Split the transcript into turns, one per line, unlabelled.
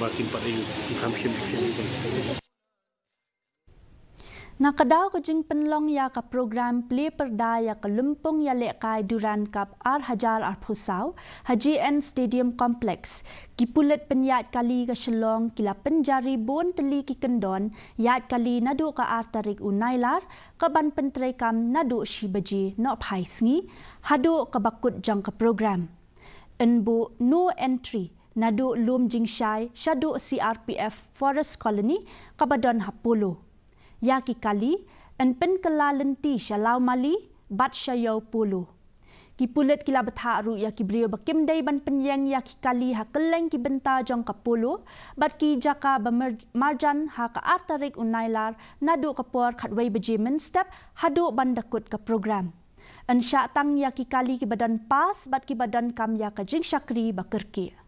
makin pa rin consumption action kan.
Nakadaw ko jing penlong ya ka program play perda ya ka lumpung ya lekai duran kap ar hajar ar haji en stadium complex. kipulet penyat kali ka shalong kila penjari bon teli ki kendon yat kali nadu ka ar tarik unailar ka ban pentrei kam nadu si no pai hadu ka bakut jang ka program. Enbu no entry nadu lum jingshai shadu CRPF Forest Colony kabadon hapulo. Ya kali en pen kala lenti shalau mali bat shayau pulu. Kipulet kila betha aru ya ki bakim dai ban penyang ya ki kali ha keleng ki benta jong kapulu bat ki jaka marjan ha ka artarik unailar nadu kapor khatwei bejimen step hadu bandakut ke program. Ensyak tang ya ki ki badan pas bat ki badan kam ya ka jing syakri bakerkia.